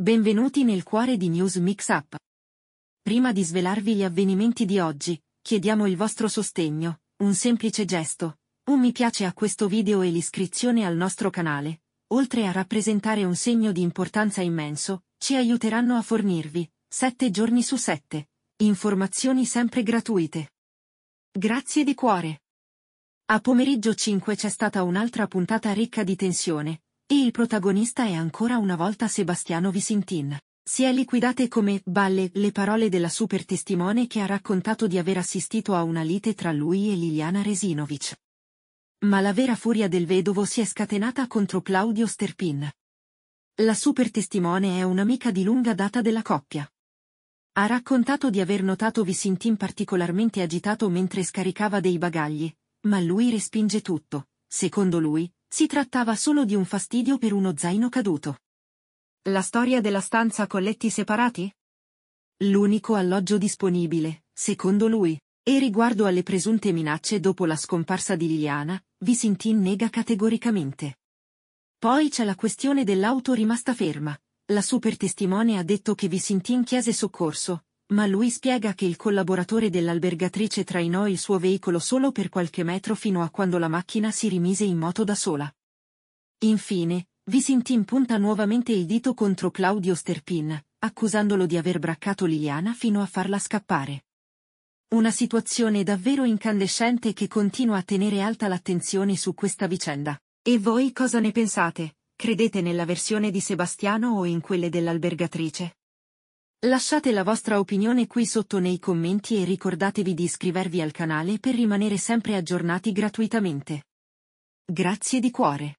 Benvenuti nel cuore di News Mix Up. Prima di svelarvi gli avvenimenti di oggi, chiediamo il vostro sostegno, un semplice gesto, un mi piace a questo video e l'iscrizione al nostro canale, oltre a rappresentare un segno di importanza immenso, ci aiuteranno a fornirvi, 7 giorni su 7, informazioni sempre gratuite. Grazie di cuore. A pomeriggio 5 c'è stata un'altra puntata ricca di tensione, e il protagonista è ancora una volta Sebastiano Visintin. Si è liquidate come balle le parole della super testimone che ha raccontato di aver assistito a una lite tra lui e Liliana Resinovic. Ma la vera furia del vedovo si è scatenata contro Claudio Sterpin. La super testimone è un'amica di lunga data della coppia. Ha raccontato di aver notato Visintin particolarmente agitato mentre scaricava dei bagagli, ma lui respinge tutto. Secondo lui, si trattava solo di un fastidio per uno zaino caduto. La storia della stanza con letti separati? L'unico alloggio disponibile, secondo lui, e riguardo alle presunte minacce dopo la scomparsa di Liliana, Visintin nega categoricamente. Poi c'è la questione dell'auto rimasta ferma. La super testimone ha detto che Visintin chiese soccorso, ma lui spiega che il collaboratore dell'albergatrice trainò il suo veicolo solo per qualche metro fino a quando la macchina si rimise in moto da sola. Infine, Visintin punta nuovamente il dito contro Claudio Sterpin, accusandolo di aver braccato Liliana fino a farla scappare. Una situazione davvero incandescente che continua a tenere alta l'attenzione su questa vicenda. E voi cosa ne pensate? Credete nella versione di Sebastiano o in quelle dell'albergatrice? Lasciate la vostra opinione qui sotto nei commenti e ricordatevi di iscrivervi al canale per rimanere sempre aggiornati gratuitamente. Grazie di cuore.